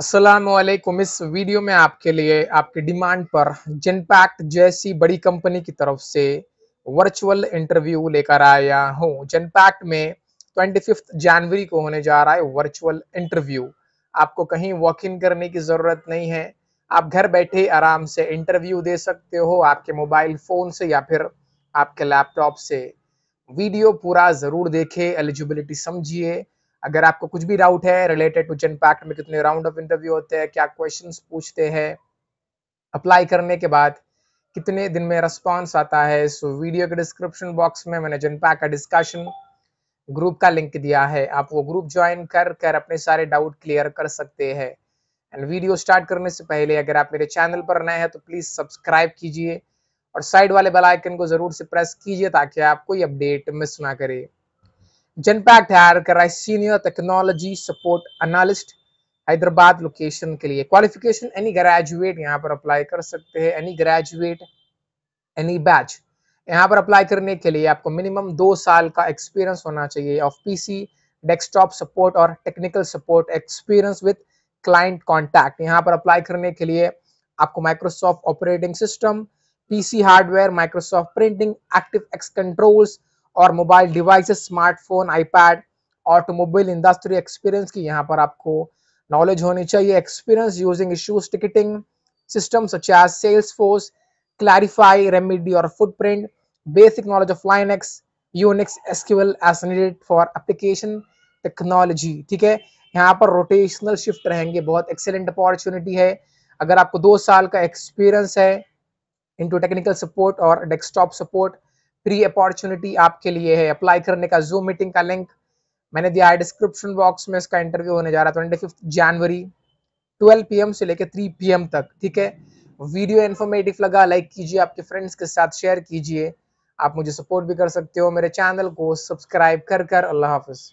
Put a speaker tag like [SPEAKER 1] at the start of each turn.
[SPEAKER 1] असलम इस वीडियो में आपके लिए आपके डिमांड पर जनपैक्ट जैसी बड़ी कंपनी की तरफ से वर्चुअल इंटरव्यू लेकर आया हूँ जनपैक्ट में ट्वेंटी जनवरी को होने जा रहा है वर्चुअल इंटरव्यू आपको कहीं वॉक इन करने की ज़रूरत नहीं है आप घर बैठे आराम से इंटरव्यू दे सकते हो आपके मोबाइल फ़ोन से या फिर आपके लैपटॉप से वीडियो पूरा ज़रूर देखे एलिजिबिलिटी समझिए अगर आपको कुछ भी डाउट है रिलेटेड टू जन पैक्ट में कितने राउंड ऑफ इंटरव्यू होते हैं क्या क्वेश्चन पूछते हैं अप्लाई करने के बाद कितने दिन में रिस्पॉन्स आता है सो वीडियो के डिस्क्रिप्शन बॉक्स में मैंने जन पैक का डिस्कशन ग्रुप का लिंक दिया है आप वो ग्रुप ज्वाइन कर कर अपने सारे डाउट क्लियर कर सकते हैं एंड वीडियो स्टार्ट करने से पहले अगर आप मेरे चैनल पर नए हैं तो प्लीज़ सब्सक्राइब कीजिए और साइड वाले बेल आइकन को ज़रूर से प्रेस कीजिए ताकि आप कोई अपडेट मिस ना करें जनपैक हायर कर रहा है senior technology support analyst Hyderabad location के लिए क्वालिफिकेशन एनी ग्रेजुएट यहाँ पर अप्लाई कर सकते हैं एनी ग्रेजुएट एनी बैच यहाँ पर अप्लाई करने के लिए आपको मिनिमम दो साल का एक्सपीरियंस होना चाहिए ऑफ पीसी डेस्कटॉप सपोर्ट और technical support experience with client contact यहाँ पर अप्लाई करने के लिए आपको Microsoft operating system PC hardware Microsoft printing ActiveX controls और mobile device smartphone iPad automobile industry experience की यहाँ पर आपको नॉलेज होनी चाहिए experience using issues ticketing system Salesforce Clarify Remedy और footprint basic knowledge of Linux, Unix SQL as needed for application technology ठीक है यहाँ पर रोटेशनल शिफ्ट रहेंगे बहुत एक्सेलेंट अपॉर्चुनिटी है अगर आपको दो साल का एक्सपीरियंस है इनटू टेक्निकल सपोर्ट और डेस्कटॉप सपोर्ट फ्री अपॉर्चुनिटी आपके लिए है अप्लाई करने का जूम मीटिंग का लिंक मैंने दिया है डिस्क्रिप्शन बॉक्स में इसका इंटरव्यू होने जा रहा है ट्वेंटी जनवरी ट्वेल्व पी से लेकर थ्री पी तक ठीक है वीडियो इन्फॉर्मेटिव लगा लाइक कीजिए आपके फ्रेंड्स के साथ शेयर कीजिए आप मुझे सपोर्ट भी कर सकते हो मेरे चैनल को सब्सक्राइब कर कर अल्लाह हाफिज़